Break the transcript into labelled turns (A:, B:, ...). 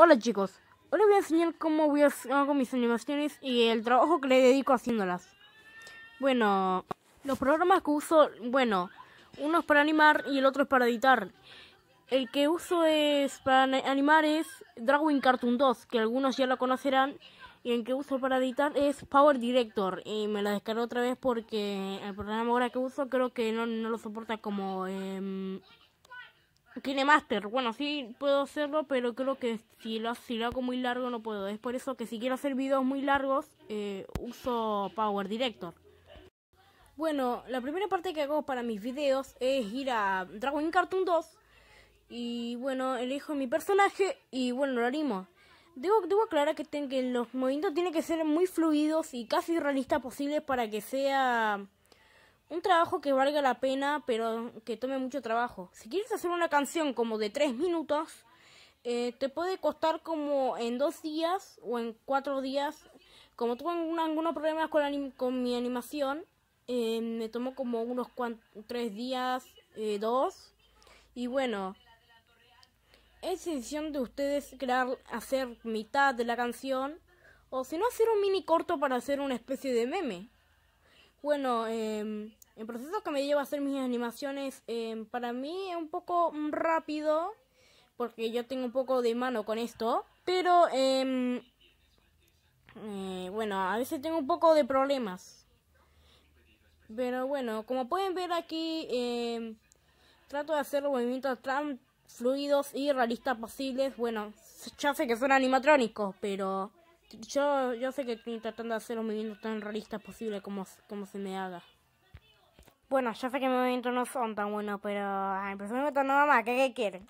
A: Hola chicos, hoy les voy a enseñar cómo voy a mis animaciones y el trabajo que le dedico haciéndolas. Bueno, los programas que uso, bueno, uno es para animar y el otro es para editar. El que uso es para animar es Dragon Cartoon 2, que algunos ya lo conocerán. Y el que uso para editar es Power Director. Y me la descargo otra vez porque el programa ahora que uso creo que no, lo soporta como... Em, tiene master. Bueno, sí puedo hacerlo, pero creo que si lo, hago muy largo no puedo. Es por eso que si quiero hacer videos muy largos, eh, uso Power Director. Bueno, la primera parte que hago para mis videos es ir a Dragon Cartoon 2. Y bueno, elijo mi personaje y bueno, lo animo. Debo, aclarar que, que los movimientos tienen que ser muy fluidos y casi realistas posibles para que sea un trabajo que valga la pena, pero que tome mucho trabajo. Si quieres hacer una canción como de tres minutos, eh, te puede costar como en dos días o en cuatro días. Como tuve algunos problemas con, mi animación, eh, me tomó como unos tres días, eh, dos. y bueno, es decisión de ustedes crear, hacer mitad de la canción o si no hacer un mini corto para hacer una especie de meme. Bueno, em, el proceso que me lleva a hacer mis animaciones em, para mí es un poco rápido, porque yo tengo un poco de mano con esto, pero em, eh, bueno, a veces tengo un poco de problemas. Pero bueno, como pueden ver aquí, trato de hacer movimientos tan fluidos y realistas posibles. Bueno, ya sé que son animatrónicos, pero yo, yo sé que estoy tratando de hacer un movimiento tan realista posible como, como se me haga. Bueno, yo sé que mis movimientos no son tan buenos, pero empezó me no va más, ¿qué, qué quiere?